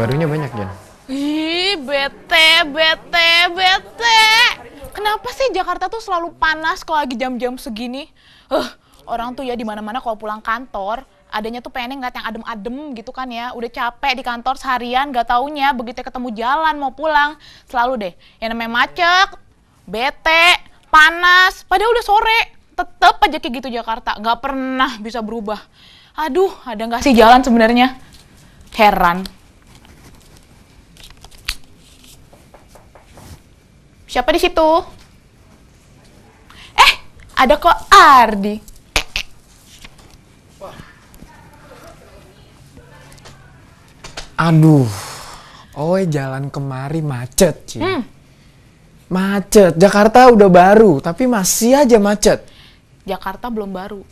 barunya banyak Jan. Ih, bete, bete, bete. Kenapa sih Jakarta tuh selalu panas kalau lagi jam-jam segini? Eh, uh, orang tuh ya di mana-mana kalau pulang kantor adanya tuh pengen ngeliat yang adem-adem gitu kan ya. Udah capek di kantor seharian, gak taunya begitu ketemu jalan mau pulang. Selalu deh, yang namanya macet, bete, panas, padahal udah sore. Tetep aja kayak gitu Jakarta, gak pernah bisa berubah. Aduh, ada gak sih jalan sebenarnya? Heran. Siapa di situ? Eh, ada kok Ardi. Aduh, oh jalan kemari macet, Ci. Hmm. Macet. Jakarta udah baru, tapi masih aja macet. Jakarta belum baru.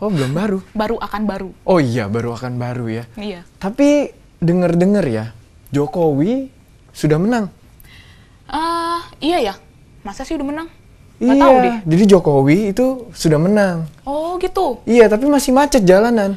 Oh, belum baru. Baru akan baru. Oh iya, baru akan baru ya. Iya. Tapi denger-dengar ya, Jokowi sudah menang. Iya ya? Masa sih udah menang? Gak iya, tahu deh. jadi Jokowi itu sudah menang. Oh gitu? Iya, tapi masih macet jalanan.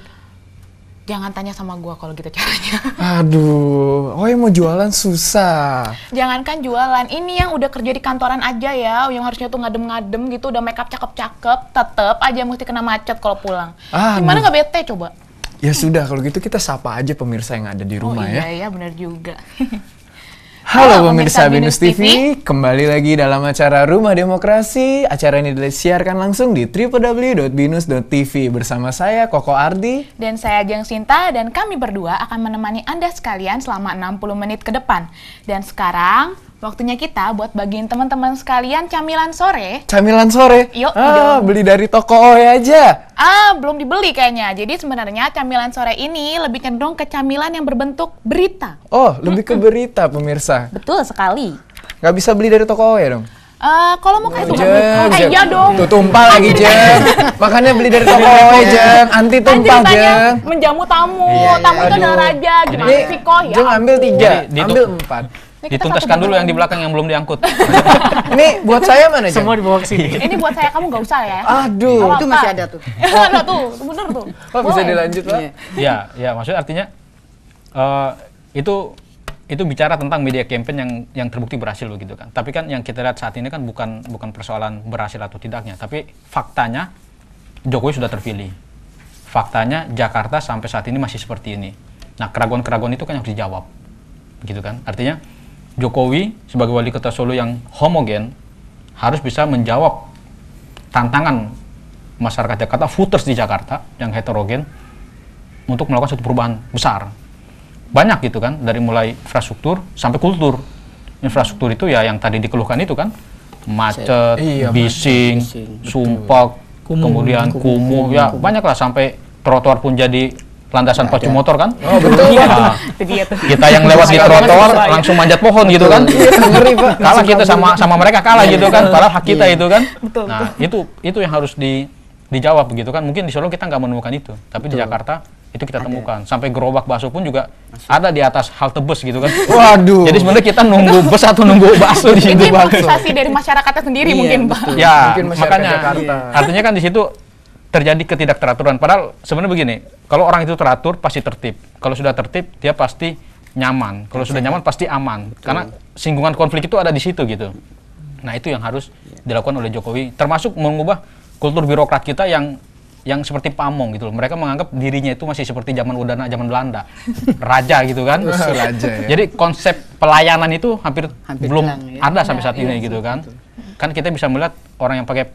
Jangan tanya sama gua kalau gitu caranya. Aduh, oh yang mau jualan susah. Jangankan jualan, ini yang udah kerja di kantoran aja ya, yang harusnya tuh ngadem-ngadem gitu, udah makeup up cakep-cakep, tetep aja mesti kena macet kalau pulang. Ah, Gimana gak bete coba? Ya sudah, kalau gitu kita sapa aja pemirsa yang ada di rumah ya. oh, iya, ya. Iya, iya benar juga. Halo pemirsa Binus TV, kembali lagi dalam acara Rumah Demokrasi. Acara ini disiarkan langsung di www.binus.tv bersama saya Koko Ardi dan saya Jeng Sinta dan kami berdua akan menemani Anda sekalian selama 60 menit ke depan. Dan sekarang Waktunya kita buat bagiin teman-teman sekalian camilan sore. Camilan sore? Yuk, ah, beli dari toko OE aja. Ah, belum dibeli kayaknya. Jadi sebenarnya camilan sore ini lebih cenderung ke camilan yang berbentuk berita. Oh, lebih ke berita pemirsa. Betul sekali. Gak bisa beli dari toko OE dong? Uh, kalau mau kayak oh, itu eh, iya dong. Tuh tumpah lagi Jeng. Makanya beli dari toko OE Jeng. Anti tumpah Jeng. Menjamu tamu. Iya, iya, tamu itu adalah raja. Gimana sih kok ya? Jeng ambil tiga, ambil empat. Dituntaskan dulu yang di belakang yang belum diangkut. ini buat saya mana Semua dibawa ke sini. ini buat saya kamu gak usah ya. Aduh, oh, itu apa? masih ada tuh. ada tuh, bener tuh. Oh, bisa dilanjut lah. Iya, ya maksudnya artinya uh, itu itu bicara tentang media campaign yang yang terbukti berhasil begitu kan. Tapi kan yang kita lihat saat ini kan bukan bukan persoalan berhasil atau tidaknya, tapi faktanya Jokowi sudah terpilih. Faktanya Jakarta sampai saat ini masih seperti ini. Nah, keraguan-keraguan itu kan yang harus dijawab. Begitu kan? Artinya Jokowi sebagai wali kota Solo yang homogen harus bisa menjawab tantangan masyarakat Jakarta, voters di Jakarta yang heterogen untuk melakukan satu perubahan besar. Banyak gitu kan, dari mulai infrastruktur sampai kultur. Infrastruktur itu ya yang tadi dikeluhkan itu kan, macet, iya, bising, bising, sumpah, kemudian kumuh, kumuh, kumuh ya banyak banyaklah sampai trotoar pun jadi landasan pacu motor kan? Oh betul. Nah, kita yang lewat di trotoar langsung manjat pohon gitu kan? Iya, kalah kita sama sama mereka kalah iya, gitu kan? Padahal hak kita itu kan? Nah itu itu yang harus di dijawab begitu kan? Mungkin di Solo kita nggak menemukan itu, tapi di Jakarta itu kita temukan sampai gerobak bakso pun juga ada di atas halte bus gitu kan waduh jadi sebenarnya kita nunggu bus atau nunggu bakso di situ bakso dari masyarakatnya sendiri mungkin pak ya mungkin makanya artinya kan di situ terjadi ketidakteraturan. Padahal sebenarnya begini, kalau orang itu teratur pasti tertib. Kalau sudah tertib dia pasti nyaman. Kalau sudah nyaman pasti aman. Betul. Karena singgungan konflik itu ada di situ gitu. Nah, itu yang harus iya. dilakukan oleh Jokowi termasuk mengubah kultur birokrat kita yang yang seperti pamong gitu loh. Mereka menganggap dirinya itu masih seperti zaman Udana, zaman Belanda. Raja gitu kan. Raja, ya. Jadi konsep pelayanan itu hampir, hampir belum hilang, ya. ada sampai iya, saat ya, ini iya, gitu kan. Kan kita bisa melihat orang yang pakai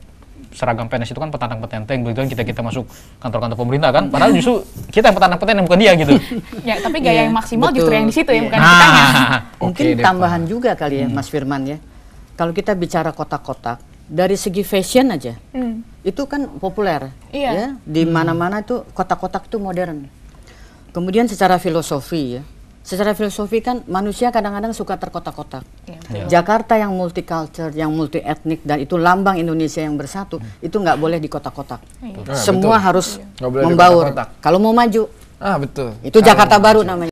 seragam PNS itu kan petantang-petenteng begitu kan kita kita masuk kantor-kantor pemerintah kan padahal justru kita yang petantang-petenteng bukan dia gitu ya tapi gaya yang iya, maksimal Betul. justru yang di situ ya bukan nah, di okay, mungkin depan. tambahan juga kali ya hmm. Mas Firman ya kalau kita bicara kotak-kotak dari segi fashion aja hmm. itu kan populer iya. ya di mana-mana itu kotak-kotak itu modern kemudian secara filosofi ya secara filosofi kan manusia kadang-kadang suka terkotak-kotak. Ya, Jakarta yang multicultural, yang multi etnik dan itu lambang Indonesia yang bersatu hmm. itu nggak boleh di kotak Ya. Ah, Semua betul. harus ya. membaur. Kalau mau maju. Ah betul. Itu Kalo Jakarta ah, baru maju. namanya.